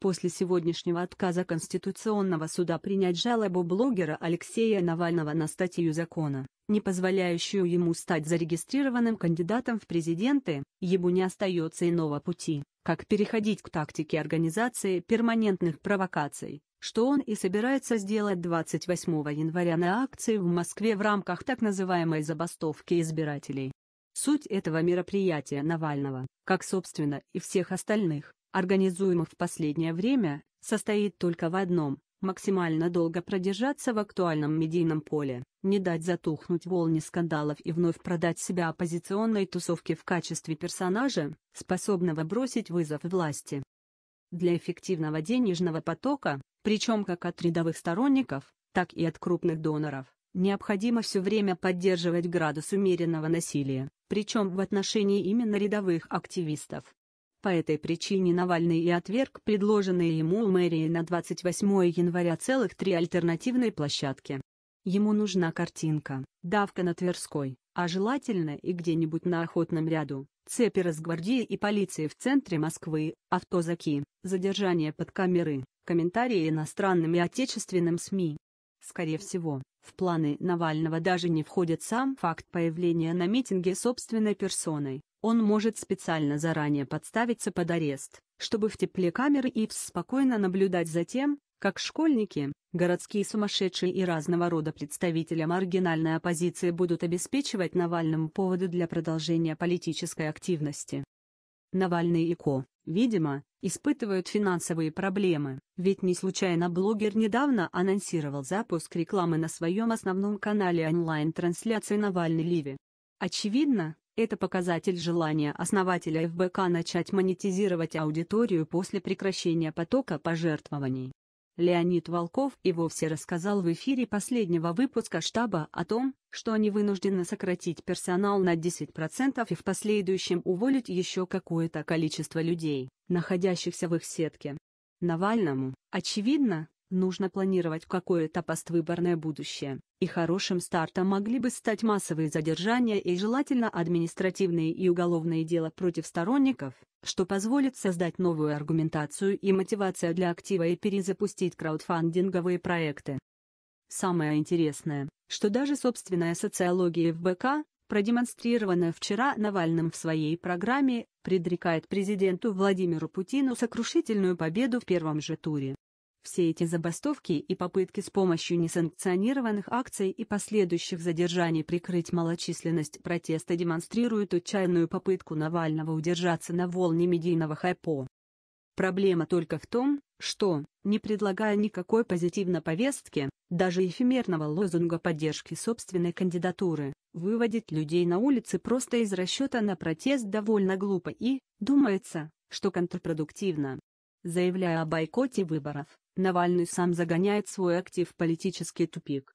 после сегодняшнего отказа Конституционного суда принять жалобу блогера Алексея Навального на статью закона, не позволяющую ему стать зарегистрированным кандидатом в президенты, ему не остается иного пути, как переходить к тактике организации перманентных провокаций, что он и собирается сделать 28 января на акции в Москве в рамках так называемой забастовки избирателей. Суть этого мероприятия Навального, как собственно и всех остальных, организуемых в последнее время, состоит только в одном – максимально долго продержаться в актуальном медийном поле, не дать затухнуть волне скандалов и вновь продать себя оппозиционной тусовке в качестве персонажа, способного бросить вызов власти. Для эффективного денежного потока, причем как от рядовых сторонников, так и от крупных доноров, необходимо все время поддерживать градус умеренного насилия, причем в отношении именно рядовых активистов. По этой причине Навальный и отверг предложенные ему мэрией на 28 января целых три альтернативные площадки. Ему нужна картинка, давка на Тверской, а желательно и где-нибудь на охотном ряду, цепи разгвардии и полиции в центре Москвы, автозаки, задержание под камеры, комментарии иностранным и отечественным СМИ. Скорее всего, в планы Навального даже не входит сам факт появления на митинге собственной персоной. Он может специально заранее подставиться под арест, чтобы в тепле камеры ИВС спокойно наблюдать за тем, как школьники, городские сумасшедшие и разного рода представители маргинальной оппозиции будут обеспечивать Навальному поводы для продолжения политической активности. Навальный и Ко, видимо, испытывают финансовые проблемы, ведь не случайно блогер недавно анонсировал запуск рекламы на своем основном канале онлайн-трансляции Навальный Ливи. Очевидно, это показатель желания основателя ФБК начать монетизировать аудиторию после прекращения потока пожертвований. Леонид Волков и вовсе рассказал в эфире последнего выпуска штаба о том, что они вынуждены сократить персонал на 10% и в последующем уволить еще какое-то количество людей, находящихся в их сетке. Навальному, очевидно, Нужно планировать какое-то поствыборное будущее, и хорошим стартом могли бы стать массовые задержания и желательно административные и уголовные дела против сторонников, что позволит создать новую аргументацию и мотивацию для актива и перезапустить краудфандинговые проекты. Самое интересное, что даже собственная социология ФБК, продемонстрированная вчера Навальным в своей программе, предрекает президенту Владимиру Путину сокрушительную победу в первом же туре. Все эти забастовки и попытки с помощью несанкционированных акций и последующих задержаний прикрыть малочисленность протеста демонстрируют отчаянную попытку Навального удержаться на волне медийного хайпо. Проблема только в том, что, не предлагая никакой позитивной повестки, даже эфемерного лозунга поддержки собственной кандидатуры, выводить людей на улицы просто из расчета на протест довольно глупо и, думается, что контрпродуктивно. Заявляя о бойкоте выборов, Навальный сам загоняет свой актив в политический тупик.